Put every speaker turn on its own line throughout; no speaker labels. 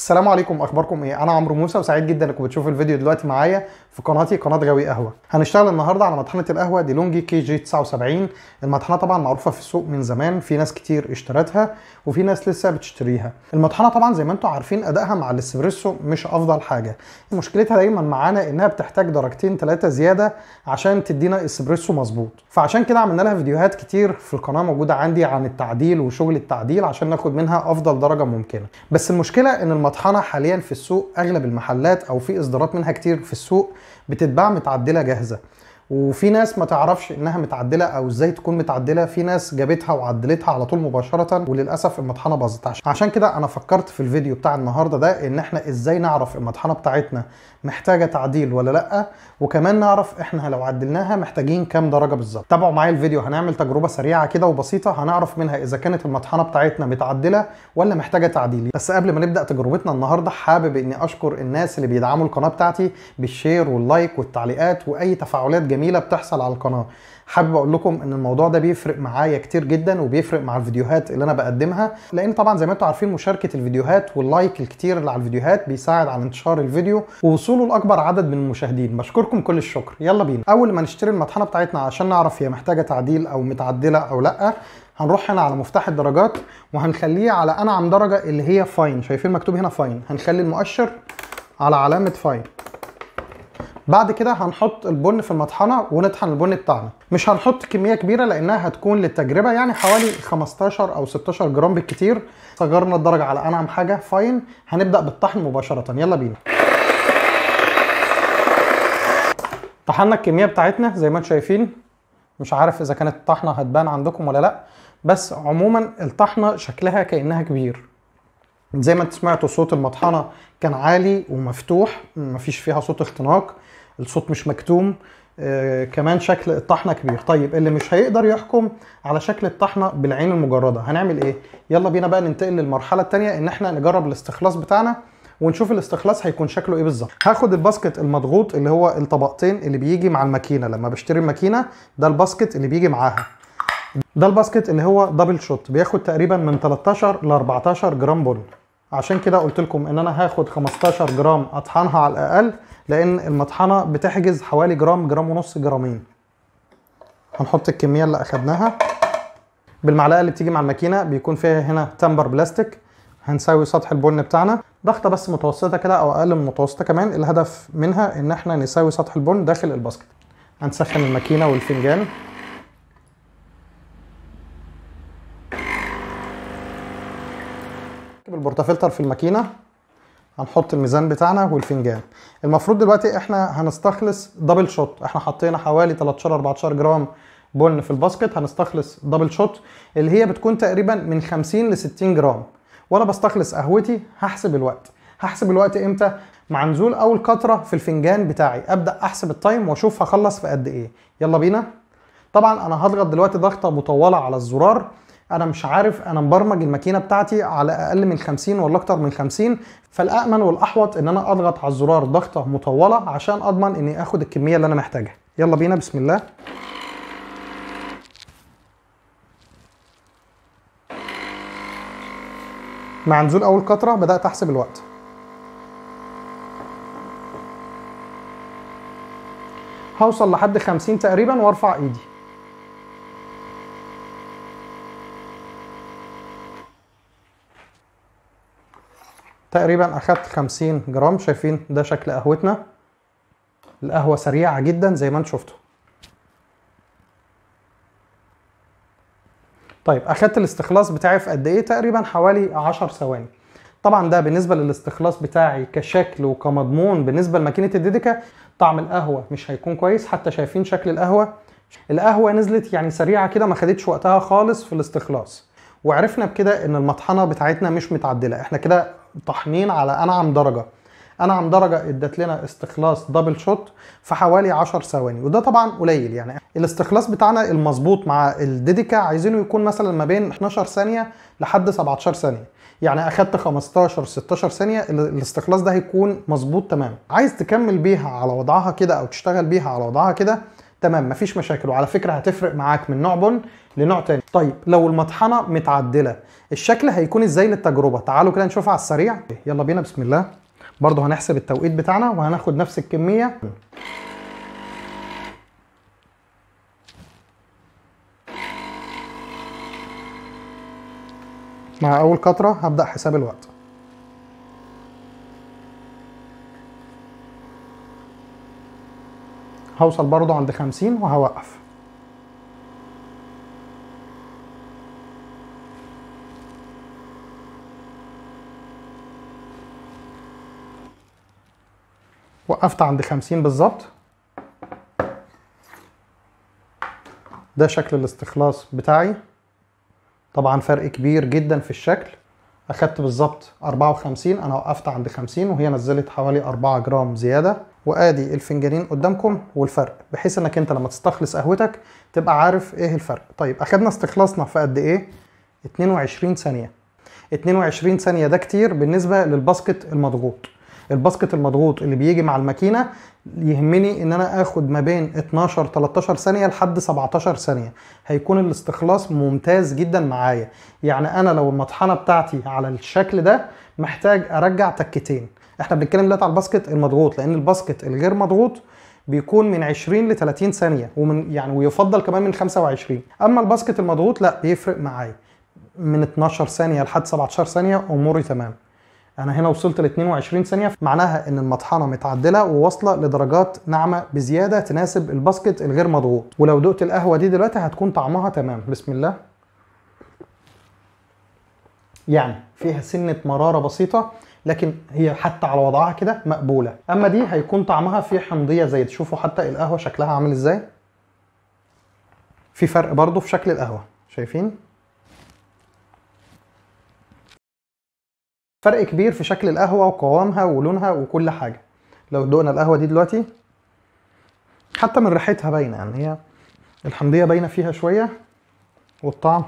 السلام عليكم اخباركم ايه انا عمرو موسى وسعيد جدا انكم بتشوفوا الفيديو دلوقتي معايا في قناتي قناه غاوي قهوه هنشتغل النهارده على مطحنه القهوه دي لونجي كي جي 79 المطحنه طبعا معروفه في السوق من زمان في ناس كتير اشترتها وفي ناس لسه بتشتريها المطحنه طبعا زي ما انتم عارفين ادائها مع الاسبريسو مش افضل حاجه مشكلتها دايما معانا انها بتحتاج درجتين ثلاثه زياده عشان تدينا اسبريسو مظبوط فعشان كده عملنا لها فيديوهات كتير في القناه موجوده عندي عن التعديل وشغل التعديل عشان ناخد منها افضل درجه ممكنه بس المشكله ان مطحنه حاليا في السوق اغلب المحلات او في اصدارات منها كتير في السوق بتتباع متعدله جاهزه وفي ناس ما تعرفش انها متعدله او ازاي تكون متعدله في ناس جابتها وعدلتها على طول مباشره وللاسف المطحنه باظت عشان كده انا فكرت في الفيديو بتاع النهارده ده ان احنا ازاي نعرف المطحنه بتاعتنا محتاجه تعديل ولا لا وكمان نعرف احنا لو عدلناها محتاجين كام درجه بالظبط تابعوا معايا الفيديو هنعمل تجربه سريعه كده وبسيطه هنعرف منها اذا كانت المطحنه بتاعتنا متعدله ولا محتاجه تعديل بس قبل ما نبدا تجربتنا النهارده حابب اني اشكر الناس اللي بيدعموا القناه بتاعتي بالشير واللايك والتعليقات واي تفاعلات جميلة جميله بتحصل على القناه حابب اقول لكم ان الموضوع ده بيفرق معايا كتير جدا وبيفرق مع الفيديوهات اللي انا بقدمها لان طبعا زي ما انتم عارفين مشاركه الفيديوهات واللايك الكتير اللي على الفيديوهات بيساعد على انتشار الفيديو ووصوله لاكبر عدد من المشاهدين بشكركم كل الشكر يلا بينا اول ما نشتري المطحنه بتاعتنا عشان نعرف هي محتاجه تعديل او متعدله او لا هنروح هنا على مفتاح الدرجات وهنخليه على انعم درجه اللي هي فاين شايفين مكتوب هنا فاين هنخلي المؤشر على علامه فاين بعد كده هنحط البن في المطحنه ونطحن البن بتاعنا مش هنحط كميه كبيره لانها هتكون للتجربه يعني حوالي 15 او 16 جرام بالكتير صغرنا الدرجه على انعم حاجه فاين هنبدا بالطحن مباشره يلا بينا طحنا الكميه بتاعتنا زي ما انتم شايفين مش عارف اذا كانت الطحنه هتبان عندكم ولا لا بس عموما الطحنه شكلها كانها كبير زي ما انتم سمعتوا صوت المطحنه كان عالي ومفتوح مفيش فيها صوت اختناق الصوت مش مكتوم آه، كمان شكل الطحنه كبير طيب اللي مش هيقدر يحكم على شكل الطحنه بالعين المجرده هنعمل ايه يلا بينا بقى ننتقل للمرحله الثانيه ان احنا نجرب الاستخلاص بتاعنا ونشوف الاستخلاص هيكون شكله ايه بالظبط هاخد الباسكت المضغوط اللي هو الطبقتين اللي بيجي مع الماكينه لما بشتري الماكينه ده الباسكت اللي بيجي معاها ده الباسكت اللي هو دبل شوت بياخد تقريبا من 13 ل 14 جرام بول عشان كده قلت لكم ان انا هاخد 15 جرام اطحنها على الاقل لان المطحنه بتحجز حوالي جرام جرام ونص جرامين هنحط الكميه اللي اخدناها بالمعلقه اللي بتيجي مع الماكينه بيكون فيها هنا تمبر بلاستيك هنساوي سطح البن بتاعنا ضغطه بس متوسطه كده او اقل من متوسطه كمان الهدف منها ان احنا نساوي سطح البن داخل الباسكت هنسخن الماكينه والفنجان نركب البورتافلتر في الماكينه هنحط الميزان بتاعنا والفنجان المفروض دلوقتي احنا هنستخلص دبل شوت احنا حطينا حوالي 13 14 جرام بن في الباسكت هنستخلص دبل شوت اللي هي بتكون تقريبا من 50 ل 60 جرام وانا بستخلص قهوتي هحسب الوقت هحسب الوقت امتى مع نزول اول قطره في الفنجان بتاعي ابدا احسب التايم واشوف هخلص في قد ايه يلا بينا طبعا انا هضغط دلوقتي ضغطه مطوله على الزرار انا مش عارف انا مبرمج الماكينه بتاعتي على اقل من 50 ولا اكتر من 50 فالامن والاحوط ان انا اضغط على الزرار ضغطه مطوله عشان اضمن اني اخد الكميه اللي انا محتاجها يلا بينا بسم الله مع نزول اول قطره بدات احسب الوقت هوصل لحد 50 تقريبا وارفع ايدي تقريبا اخدت 50 جرام شايفين ده شكل قهوتنا القهوه سريعه جدا زي ما انتم شفتوا طيب اخدت الاستخلاص بتاعي في قد ايه تقريبا حوالي 10 ثواني طبعا ده بالنسبه للاستخلاص بتاعي كشكل وكمضمون بالنسبه لماكينه الديديكا طعم القهوه مش هيكون كويس حتى شايفين شكل القهوه القهوه نزلت يعني سريعه كده ما خدتش وقتها خالص في الاستخلاص وعرفنا بكده ان المطحنه بتاعتنا مش متعدله احنا كده طحنين على انعم درجه انعم درجه ادت لنا استخلاص دبل شوت في حوالي 10 ثواني وده طبعا قليل يعني الاستخلاص بتاعنا المظبوط مع الديديكا عايزينه يكون مثلا ما بين 12 ثانيه لحد 17 ثانيه يعني اخدت 15 16 ثانيه الاستخلاص ده هيكون مظبوط تمام عايز تكمل بيها على وضعها كده او تشتغل بيها على وضعها كده تمام مفيش مشاكل وعلى فكره هتفرق معاك من نوع بن لنوع تاني طيب لو المطحنه متعدله الشكل هيكون ازاي للتجربه تعالوا كده نشوفها على السريع يلا بينا بسم الله برضه هنحسب التوقيت بتاعنا وهناخد نفس الكميه مع اول قطره هبدا حساب الوقت هوصل برضه عند 50 وهوقف وقفت عند 50 بالظبط ده شكل الاستخلاص بتاعي طبعا فرق كبير جدا في الشكل اخدت بالظبط 54 انا وقفت عند 50 وهي نزلت حوالي 4 جرام زياده وادي الفنجانين قدامكم والفرق بحيث انك انت لما تستخلص قهوتك تبقى عارف ايه الفرق طيب اخدنا استخلاصنا في قد ايه 22 ثانيه 22 ثانيه ده كتير بالنسبه للباسكت المضغوط الباسكت المضغوط اللي بيجي مع الماكينه يهمني ان انا اخد ما بين 12 13 ثانيه لحد 17 ثانيه هيكون الاستخلاص ممتاز جدا معايا يعني انا لو المطحنه بتاعتي على الشكل ده محتاج ارجع تكتين احنا بنتكلم دلوقتي على الباسكت المضغوط لان الباسكت الغير مضغوط بيكون من 20 ل 30 ثانيه ومن يعني ويفضل كمان من 25 اما الباسكت المضغوط لا بيفرق معايا من 12 ثانيه لحد 17 ثانيه اموري تمام انا هنا وصلت ل 22 ثانيه معناها ان المطحنه متعدله وواصله لدرجات ناعمه بزياده تناسب الباسكت الغير مضغوط ولو دقت القهوه دي دلوقتي هتكون طعمها تمام بسم الله يعني فيها سنه مراره بسيطه لكن هي حتى على وضعها كده مقبوله اما دي هيكون طعمها فيه حمضيه زي تشوفوا حتى القهوه شكلها عامل ازاي في فرق برضو في شكل القهوه شايفين فرق كبير في شكل القهوه وقوامها ولونها وكل حاجه لو دقنا القهوه دي دلوقتي حتى من ريحتها باينه يعني هي الحمضيه باينه فيها شويه والطعم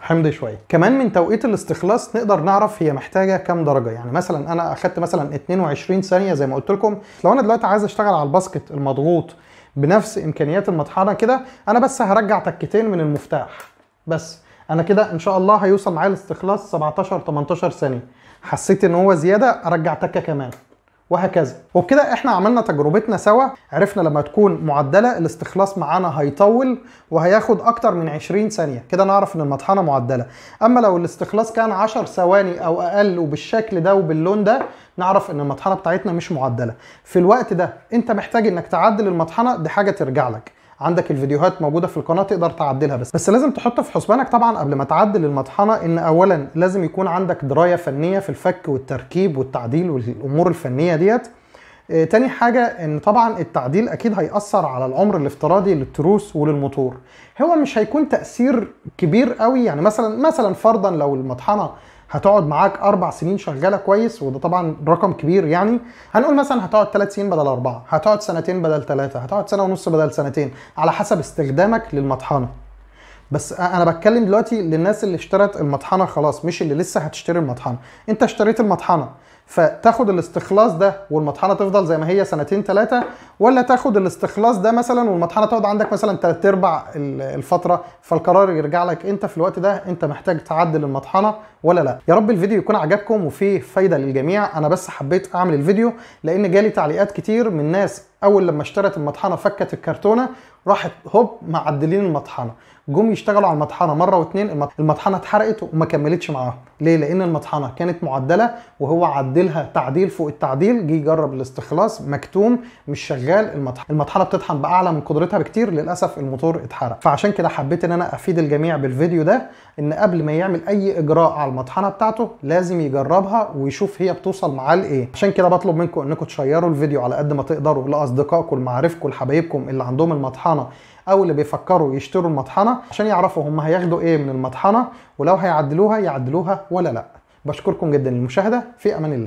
حمضي شويه كمان من توقيت الاستخلاص نقدر نعرف هي محتاجه كام درجه يعني مثلا انا اخدت مثلا 22 ثانيه زي ما قلت لكم لو انا دلوقتي عايز اشتغل على الباسكت المضغوط بنفس امكانيات المطحنه كده انا بس هرجع تكتين من المفتاح بس انا كده ان شاء الله هيوصل معايا الاستخلاص 17 18 ثانيه حسيت ان هو زياده ارجع تكه كمان وهكذا وبكده احنا عملنا تجربتنا سوا عرفنا لما تكون معدله الاستخلاص معانا هيطول وهياخد اكتر من 20 ثانيه كده نعرف ان المطحنه معدله اما لو الاستخلاص كان 10 ثواني او اقل وبالشكل ده وباللون ده نعرف ان المطحنه بتاعتنا مش معدله في الوقت ده انت محتاج انك تعدل المطحنه دي حاجه ترجع لك عندك الفيديوهات موجوده في القناه تقدر تعدلها بس بس لازم تحط في حسبانك طبعا قبل ما تعدل المطحنه ان اولا لازم يكون عندك درايه فنيه في الفك والتركيب والتعديل والامور الفنيه ديت آه، تاني حاجة ان طبعا التعديل اكيد هيأثر على العمر الافتراضي للتروس وللموتور هو مش هيكون تأثير كبير قوي يعني مثلا مثلا فرضا لو المطحنة هتقعد معاك اربع سنين شغاله كويس وده طبعا رقم كبير يعني هنقول مثلا هتقعد ثلاث سنين بدل اربعه هتقعد سنتين بدل ثلاثه هتقعد سنه ونص بدل سنتين على حسب استخدامك للمطحنه بس انا بتكلم دلوقتي للناس اللي اشترت المطحنه خلاص مش اللي لسه هتشتري المطحنه انت اشتريت المطحنه فتاخد الاستخلاص ده والمطحنه تفضل زي ما هي سنتين ثلاثه ولا تاخد الاستخلاص ده مثلا والمطحنه تقعد عندك مثلا ثلاث ارباع الفتره فالقرار يرجع لك انت في الوقت ده انت محتاج تعدل المطحنه ولا لا يا رب الفيديو يكون عجبكم وفيه فايده للجميع انا بس حبيت اعمل الفيديو لان جالي تعليقات كتير من ناس اول لما اشترت المطحنه فكت الكرتونه راحت هوب معدلين المطحنه جم يشتغلوا على المطحنه مره واتنين المطحنه اتحرقت وما كملتش معاهم ليه لان المطحنه كانت معدله وهو عدلها تعديل فوق التعديل جه يجرب الاستخلاص مكتوم مش شغال المطحنه المطحنه بتطحن باعلى من قدرتها بكتير للاسف الموتور اتحرق فعشان كده حبيت ان انا افيد الجميع بالفيديو ده ان قبل ما يعمل اي اجراء على المطحنه بتاعته لازم يجربها ويشوف هي بتوصل معاه لايه عشان كده بطلب منكم انكم تشيروا الفيديو على قد ما تقدروا لاصدقائكم لمعارفكم لحبايبكم اللي عندهم المطحنه او اللي بيفكروا يشتروا المطحنه عشان يعرفوا هم هياخدوا ايه من المطحنه ولو هيعدلوها يعدلوها ولا لا بشكركم جدا للمشاهده في امان الله